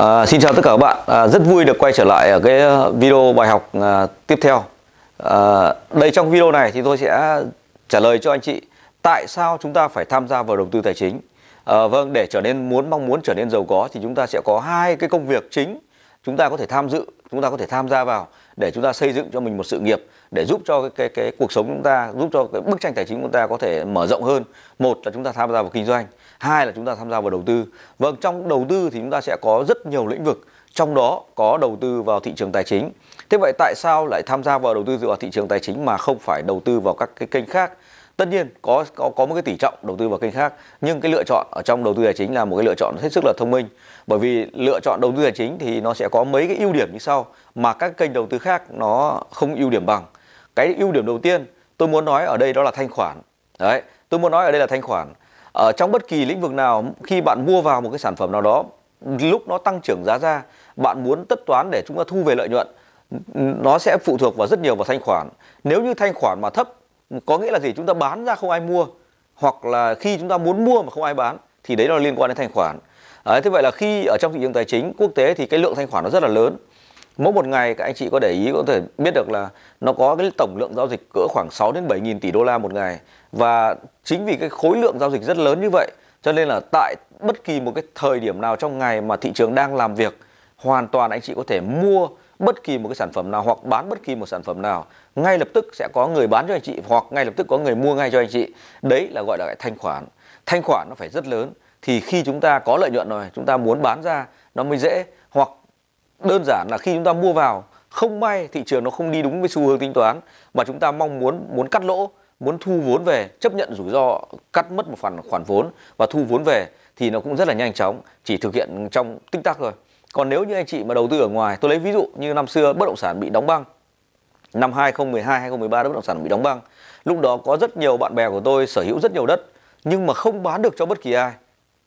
À, xin chào tất cả các bạn, à, rất vui được quay trở lại ở cái ờ, video bài học à, tiếp theo à, Đây trong video này thì tôi sẽ trả lời cho anh chị Tại sao chúng ta phải tham gia vào đầu tư tài chính à, Vâng, để trở nên muốn mong muốn trở nên giàu có thì chúng ta sẽ có hai cái công việc chính Chúng ta có thể tham dự chúng ta có thể tham gia vào để chúng ta xây dựng cho mình một sự nghiệp để giúp cho cái cái, cái cuộc sống chúng ta giúp cho cái bức tranh tài chính của chúng ta có thể mở rộng hơn một là chúng ta tham gia vào kinh doanh hai là chúng ta tham gia vào đầu tư vâng trong đầu tư thì chúng ta sẽ có rất nhiều lĩnh vực trong đó có đầu tư vào thị trường tài chính thế vậy tại sao lại tham gia vào đầu tư dựa vào thị trường tài chính mà không phải đầu tư vào các cái kênh khác tất nhiên có có có một cái tỷ trọng đầu tư vào kênh khác nhưng cái lựa chọn ở trong đầu tư tài chính là một cái lựa chọn hết sức là thông minh bởi vì lựa chọn đầu tư tài chính thì nó sẽ có mấy cái ưu điểm như sau mà các kênh đầu tư khác nó không ưu điểm bằng cái ưu điểm đầu tiên tôi muốn nói ở đây đó là thanh khoản đấy tôi muốn nói ở đây là thanh khoản ở trong bất kỳ lĩnh vực nào khi bạn mua vào một cái sản phẩm nào đó lúc nó tăng trưởng giá ra bạn muốn tất toán để chúng ta thu về lợi nhuận nó sẽ phụ thuộc vào rất nhiều vào thanh khoản nếu như thanh khoản mà thấp có nghĩa là gì chúng ta bán ra không ai mua hoặc là khi chúng ta muốn mua mà không ai bán thì đấy là liên quan đến thanh khoản à, thế vậy là khi ở trong thị trường tài chính quốc tế thì cái lượng thanh khoản nó rất là lớn mỗi một ngày các anh chị có để ý có thể biết được là nó có cái tổng lượng giao dịch cỡ khoảng 6 đến 7 nghìn tỷ đô la một ngày và chính vì cái khối lượng giao dịch rất lớn như vậy cho nên là tại bất kỳ một cái thời điểm nào trong ngày mà thị trường đang làm việc hoàn toàn anh chị có thể mua bất kỳ một cái sản phẩm nào hoặc bán bất kỳ một sản phẩm nào ngay lập tức sẽ có người bán cho anh chị hoặc ngay lập tức có người mua ngay cho anh chị đấy là gọi là cái thanh khoản thanh khoản nó phải rất lớn thì khi chúng ta có lợi nhuận rồi chúng ta muốn bán ra nó mới dễ hoặc đơn giản là khi chúng ta mua vào không may thị trường nó không đi đúng với xu hướng tính toán mà chúng ta mong muốn muốn cắt lỗ muốn thu vốn về chấp nhận rủi ro cắt mất một phần khoản vốn và thu vốn về thì nó cũng rất là nhanh chóng chỉ thực hiện trong tích tắc thôi còn nếu như anh chị mà đầu tư ở ngoài tôi lấy ví dụ như năm xưa bất động sản bị đóng băng năm 2012 2013 đó bất động sản bị đóng băng lúc đó có rất nhiều bạn bè của tôi sở hữu rất nhiều đất nhưng mà không bán được cho bất kỳ ai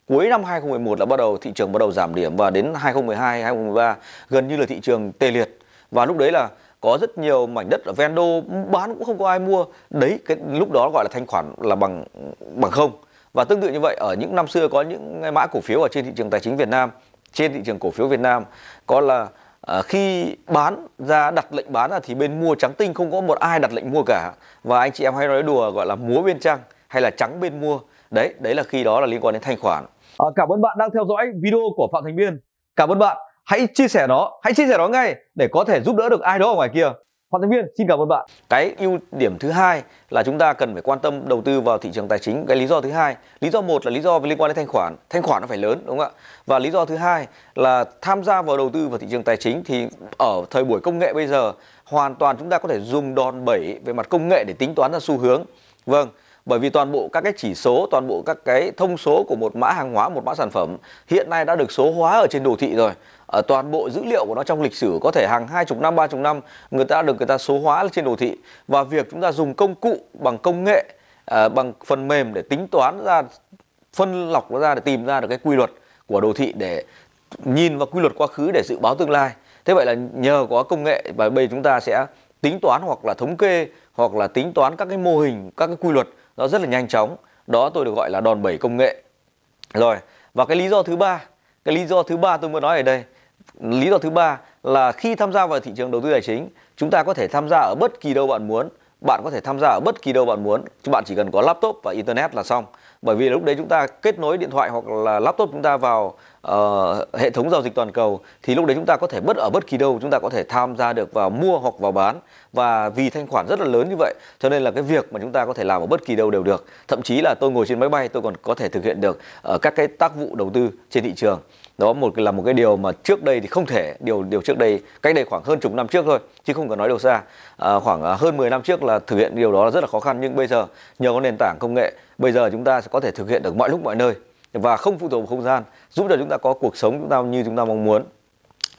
cuối năm 2011 là bắt đầu thị trường bắt đầu giảm điểm và đến 2012 2013 gần như là thị trường tê liệt và lúc đấy là có rất nhiều mảnh đất ở ven đô bán cũng không có ai mua đấy cái lúc đó gọi là thanh khoản là bằng bằng không và tương tự như vậy ở những năm xưa có những mã cổ phiếu ở trên thị trường tài chính Việt Nam trên thị trường cổ phiếu Việt Nam có là à, khi bán ra đặt lệnh bán ra thì bên mua trắng tinh không có một ai đặt lệnh mua cả và anh chị em hay nói đùa gọi là múa bên trăng hay là trắng bên mua đấy đấy là khi đó là liên quan đến thanh khoản à, cảm ơn bạn đang theo dõi video của phạm thành biên cảm ơn bạn hãy chia sẻ nó hãy chia sẻ nó ngay để có thể giúp đỡ được ai đó ở ngoài kia Phan Thanh Viên xin cảm ơn bạn. Cái ưu điểm thứ hai là chúng ta cần phải quan tâm đầu tư vào thị trường tài chính. Cái lý do thứ hai, lý do một là lý do liên quan đến thanh khoản, thanh khoản nó phải lớn đúng không ạ? Và lý do thứ hai là tham gia vào đầu tư vào thị trường tài chính thì ở thời buổi công nghệ bây giờ hoàn toàn chúng ta có thể dùng đòn bẩy về mặt công nghệ để tính toán ra xu hướng. Vâng, bởi vì toàn bộ các cái chỉ số toàn bộ các cái thông số của một mã hàng hóa một mã sản phẩm hiện nay đã được số hóa ở trên đồ thị rồi ở toàn bộ dữ liệu của nó trong lịch sử có thể hàng hai chục năm ba chục năm người ta được người ta số hóa trên đồ thị và việc chúng ta dùng công cụ bằng công nghệ à, bằng phần mềm để tính toán ra phân lọc nó ra để tìm ra được cái quy luật của đồ thị để nhìn vào quy luật quá khứ để dự báo tương lai thế vậy là nhờ có công nghệ và bây chúng ta sẽ tính toán hoặc là thống kê hoặc là tính toán các cái mô hình các cái quy luật nó rất là nhanh chóng đó tôi được gọi là đòn bẩy công nghệ rồi và cái lý do thứ ba cái lý do thứ ba tôi muốn nói ở đây lý do thứ ba là khi tham gia vào thị trường đầu tư tài chính chúng ta có thể tham gia ở bất kỳ đâu bạn muốn bạn có thể tham gia ở bất kỳ đâu bạn muốn chứ bạn chỉ cần có laptop và internet là xong bởi vì lúc đấy chúng ta kết nối điện thoại hoặc là laptop chúng ta vào uh, hệ thống giao dịch toàn cầu thì lúc đấy chúng ta có thể bất ở bất kỳ đâu chúng ta có thể tham gia được vào mua hoặc vào bán và vì thanh khoản rất là lớn như vậy cho nên là cái việc mà chúng ta có thể làm ở bất kỳ đâu đều được thậm chí là tôi ngồi trên máy bay tôi còn có thể thực hiện được ở ờ, uh, các cái tác vụ đầu tư trên thị trường đó một là một cái điều mà trước đây thì không thể điều điều trước đây cách đây khoảng hơn chục năm trước thôi chứ không cần nói đâu xa à, khoảng hơn 10 năm trước là thực hiện điều đó là rất là khó khăn nhưng bây giờ nhờ có nền tảng công nghệ bây giờ chúng ta có thể thực hiện được mọi lúc mọi nơi và không phụ thuộc vào không gian giúp cho chúng ta có cuộc sống chúng ta như chúng ta mong muốn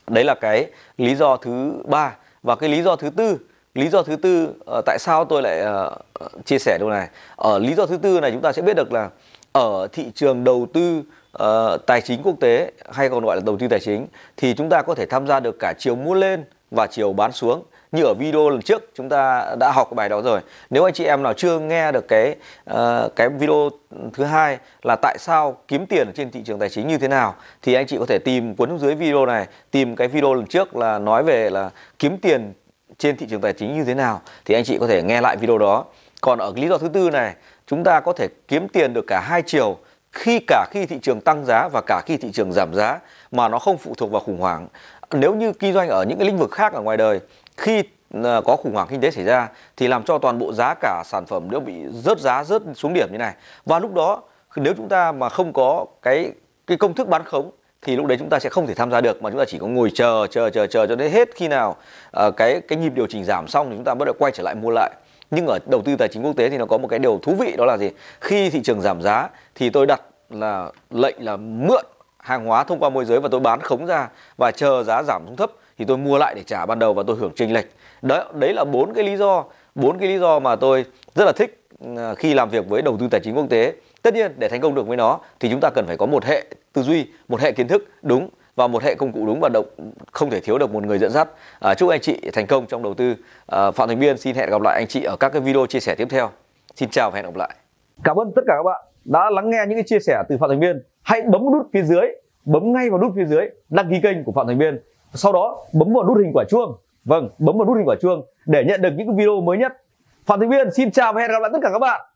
đấy là cái lý do thứ ba và cái lý do thứ tư lý do thứ tư ờ, tại sao tôi lại ờ, ờ, chia sẻ điều này ở lý do thứ tư này chúng ta sẽ biết được là ở thị trường đầu tư uh, tài chính quốc tế hay còn gọi là đầu tư tài chính thì chúng ta có thể tham gia được cả chiều mua lên và chiều bán xuống như ở video lần trước chúng ta đã học bài đó rồi nếu anh chị em nào chưa nghe được cái uh, cái video thứ hai là tại sao kiếm tiền trên thị trường tài chính như thế nào thì anh chị có thể tìm cuốn dưới video này tìm cái video lần trước là nói về là kiếm tiền trên thị trường tài chính như thế nào thì anh chị có thể nghe lại video đó còn ở lý do thứ tư này chúng ta có thể kiếm tiền được cả hai chiều khi cả khi thị trường tăng giá và cả khi thị trường giảm giá mà nó không phụ thuộc vào khủng hoảng nếu như kinh doanh ở những cái lĩnh vực khác ở ngoài đời khi à, có khủng hoảng kinh tế xảy ra thì làm cho toàn bộ giá cả sản phẩm đều bị rớt giá rớt xuống điểm như này và lúc đó nếu chúng ta mà không có cái cái công thức bán khống thì lúc đấy chúng ta sẽ không thể tham gia được mà chúng ta chỉ có ngồi chờ chờ chờ chờ cho đến hết khi nào uh, cái cái nhịp điều chỉnh giảm xong thì chúng ta bắt đầu quay trở lại mua lại nhưng ở đầu tư tài chính quốc tế thì nó có một cái điều thú vị đó là gì khi thị trường giảm giá thì tôi đặt là lệnh là mượn hàng hóa thông qua môi giới và tôi bán khống ra và chờ giá giảm xuống thấp thì tôi mua lại để trả ban đầu và tôi hưởng chênh lệch đấy đấy là bốn cái lý do bốn cái lý do mà tôi rất là thích ừ, khi làm việc với đầu tư tài chính quốc tế tất nhiên để thành công được với nó thì chúng ta cần phải có một hệ tư duy một hệ kiến thức đúng và một hệ công cụ đúng và động không thể thiếu được một người dẫn dắt à, chúc anh chị thành công trong đầu tư à, phạm thành biên xin hẹn gặp lại anh chị ở các cái video chia sẻ tiếp theo xin chào và hẹn gặp lại cảm ơn tất cả các bạn đã lắng nghe những cái chia sẻ từ Phạm Thành Viên hãy bấm nút phía dưới bấm ngay vào nút phía dưới đăng ký kênh của Phạm Thành Viên sau đó bấm vào nút hình quả chuông vâng bấm vào nút hình quả chuông để nhận được những video mới nhất Phạm Thành Viên xin chào và hẹn gặp lại tất cả các bạn